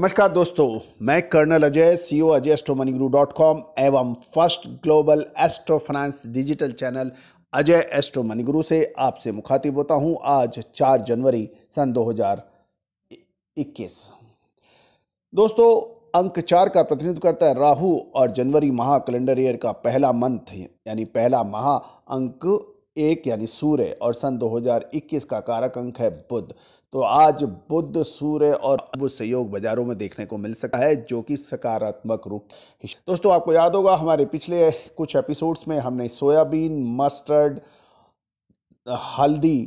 नमस्कार दोस्तों मैं कर्नल अजय ओ Ajay astro money guru dot com एवं first global astro finance digital channel Ajay astro money Guru से आपसे मुखातिब होता हूं आज 4 जनवरी सन 2021 दोस्तों अंक चार का प्रतिनिधित्व करता है राहु और जनवरी माह कैलेंडर ईयर का पहला मंथ यानी पहला माह अंक एक यानी सूर्य और सन 2021 का कारक अंक है बुध तो आज बुद्ध सूर्य और सहयोग बाजारों में देखने को मिल सकता है जो कि सकारात्मक रूप दोस्तों आपको याद होगा हमारे पिछले कुछ एपिसोड्स में हमने सोयाबीन मस्टर्ड हल्दी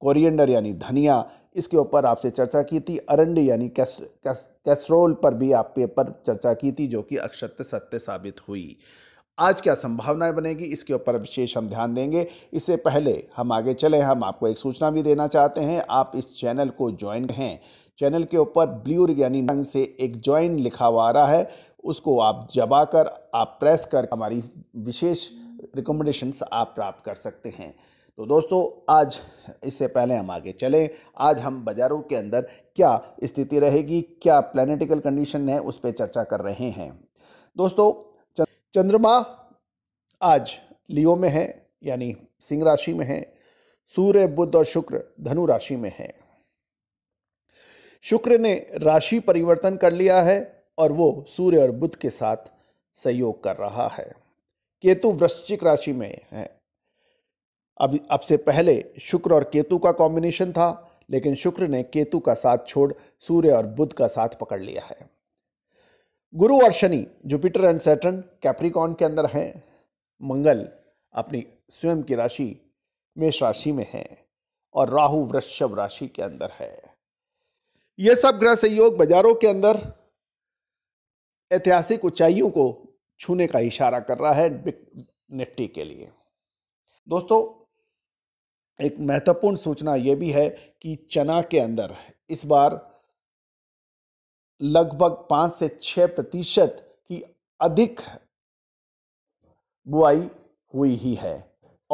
कोरिएंडर यानी धनिया इसके ऊपर आपसे चर्चा की थी अरंडी यानी कैस, कैस, कैसरोल पर भी आप पेपर चर्चा की थी जो कि अक्षत सत्य साबित हुई आज क्या संभावनाएं बनेगी इसके ऊपर विशेष हम ध्यान देंगे इससे पहले हम आगे चले हम आपको एक सूचना भी देना चाहते हैं आप इस चैनल को ज्वाइन हैं चैनल के ऊपर ब्लू यानी रंग से एक ज्वाइन लिखा हुआ आ रहा है उसको आप जबाकर आप प्रेस कर हमारी विशेष रिकमेंडेशंस आप प्राप्त कर सकते हैं तो दोस्तों आज इससे पहले हम आगे चलें आज हम बाज़ारों के अंदर क्या स्थिति रहेगी क्या प्लानिटिकल कंडीशन है उस पर चर्चा कर रहे हैं दोस्तों चंद्रमा आज लियो में है यानी सिंह राशि में है सूर्य बुद्ध और शुक्र धनु राशि में है शुक्र ने राशि परिवर्तन कर लिया है और वो सूर्य और बुद्ध के साथ सहयोग कर रहा है केतु वृश्चिक राशि में है अब अब से पहले शुक्र और केतु का कॉम्बिनेशन था लेकिन शुक्र ने केतु का साथ छोड़ सूर्य और बुध का साथ पकड़ लिया है गुरु और Shani Jupiter and Saturn Capricorn के अंदर हैं मंगल अपनी स्वयं की राशि मेष राशि में है और राहु वृषभ राशि के अंदर है यह सब ग्रह संयोग बाजारों के अंदर ऐतिहासिक ऊंचाइयों को छूने का इशारा कर रहा है निफ्टी के लिए दोस्तों एक महत्वपूर्ण सूचना यह भी है कि चना के अंदर इस बार लगभग पाँच से छः प्रतिशत की अधिक बुआई हुई ही है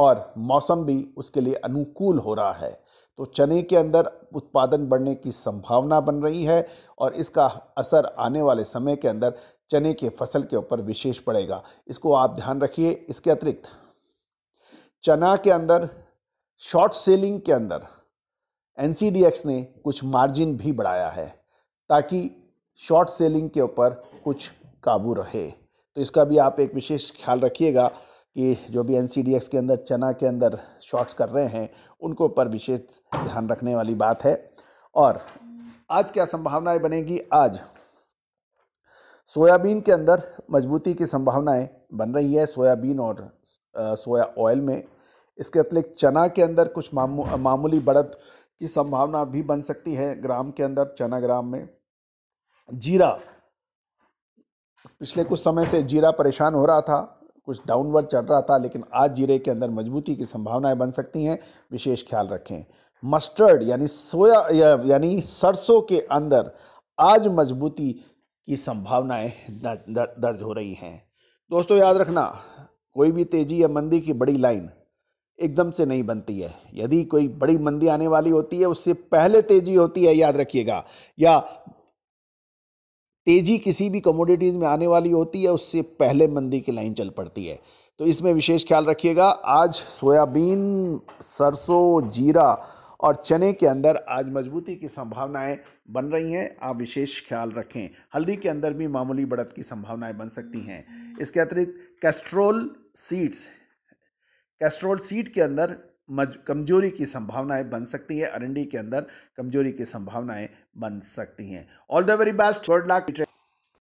और मौसम भी उसके लिए अनुकूल हो रहा है तो चने के अंदर उत्पादन बढ़ने की संभावना बन रही है और इसका असर आने वाले समय के अंदर चने के फसल के ऊपर विशेष पड़ेगा इसको आप ध्यान रखिए इसके अतिरिक्त चना के अंदर शॉर्ट सेलिंग के अंदर एन ने कुछ मार्जिन भी बढ़ाया है ताकि शॉर्ट सेलिंग के ऊपर कुछ काबू रहे तो इसका भी आप एक विशेष ख्याल रखिएगा कि जो भी एन के अंदर चना के अंदर शॉर्ट्स कर रहे हैं उनको ऊपर विशेष ध्यान रखने वाली बात है और आज क्या संभावनाएं बनेगी आज सोयाबीन के अंदर मजबूती की संभावनाएं बन रही है सोयाबीन और आ, सोया ऑयल में इसके अतिरिक्त चना के अंदर कुछ मामू, मामूली बढ़त की संभावना भी बन सकती है ग्राम के अंदर चना ग्राम में जीरा पिछले कुछ समय से जीरा परेशान हो रहा था कुछ डाउनवर्ड चढ़ रहा था लेकिन आज जीरे के अंदर मजबूती की संभावनाएं बन सकती हैं विशेष ख्याल रखें मस्टर्ड यानी सोया या, यानी सरसों के अंदर आज मजबूती की संभावनाएं दर्ज हो रही हैं दोस्तों याद रखना कोई भी तेज़ी या मंदी की बड़ी लाइन एकदम से नहीं बनती है यदि कोई बड़ी मंदी आने वाली होती है उससे पहले तेज़ी होती है याद रखिएगा या तेज़ी किसी भी कमोडिटीज़ में आने वाली होती है उससे पहले मंदी की लाइन चल पड़ती है तो इसमें विशेष ख्याल रखिएगा आज सोयाबीन सरसों जीरा और चने के अंदर आज मजबूती की संभावनाएं बन रही हैं आप विशेष ख्याल रखें हल्दी के अंदर भी मामूली बढ़त की संभावनाएं बन सकती हैं इसके अतिरिक्त कैस्ट्रोल सीड्स कैस्ट्रोल सीड के अंदर मज कमजोरी की संभावनाएं बन सकती है अरंडी के अंदर कमजोरी की संभावनाएं बन सकती हैं ऑल द वेरी बेस्ट वर्ड लाख